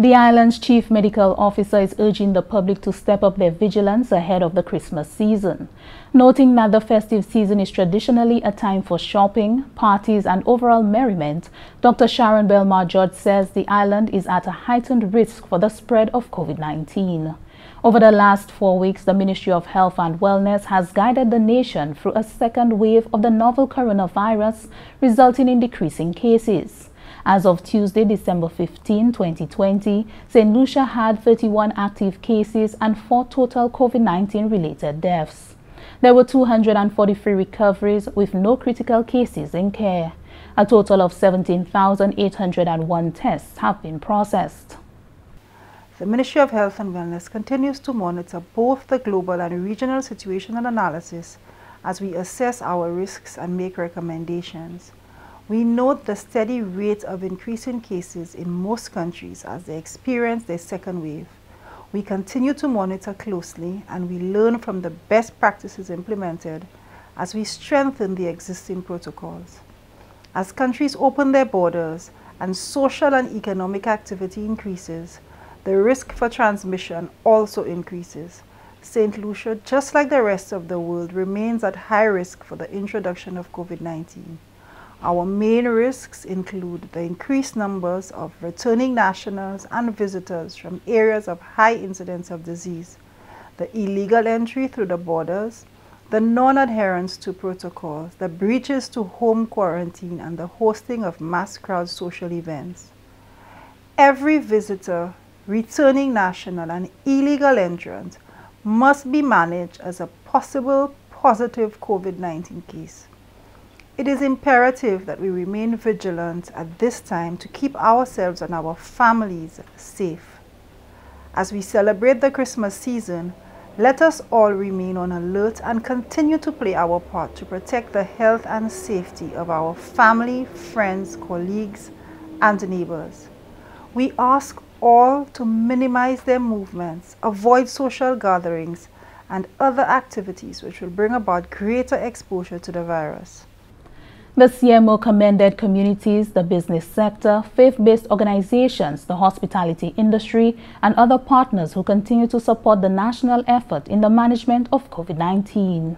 The island's chief medical officer is urging the public to step up their vigilance ahead of the Christmas season, noting that the festive season is traditionally a time for shopping, parties and overall merriment. Dr. Sharon Belmar George says the island is at a heightened risk for the spread of COVID-19. Over the last four weeks, the Ministry of Health and Wellness has guided the nation through a second wave of the novel coronavirus, resulting in decreasing cases. As of Tuesday, December 15, 2020, St. Lucia had 31 active cases and four total COVID-19 related deaths. There were 243 recoveries with no critical cases in care. A total of 17,801 tests have been processed. The Ministry of Health and Wellness continues to monitor both the global and regional situational analysis as we assess our risks and make recommendations. We note the steady rate of increasing cases in most countries as they experience their second wave. We continue to monitor closely and we learn from the best practices implemented as we strengthen the existing protocols. As countries open their borders and social and economic activity increases, the risk for transmission also increases. St. Lucia, just like the rest of the world, remains at high risk for the introduction of COVID-19. Our main risks include the increased numbers of returning nationals and visitors from areas of high incidence of disease, the illegal entry through the borders, the non-adherence to protocols, the breaches to home quarantine, and the hosting of mass crowd social events. Every visitor returning national and illegal entrants must be managed as a possible positive COVID-19 case. It is imperative that we remain vigilant at this time to keep ourselves and our families safe. As we celebrate the Christmas season, let us all remain on alert and continue to play our part to protect the health and safety of our family, friends, colleagues, and neighbors. We ask all to minimize their movements, avoid social gatherings, and other activities which will bring about greater exposure to the virus. The CMO commended communities, the business sector, faith-based organizations, the hospitality industry, and other partners who continue to support the national effort in the management of COVID-19.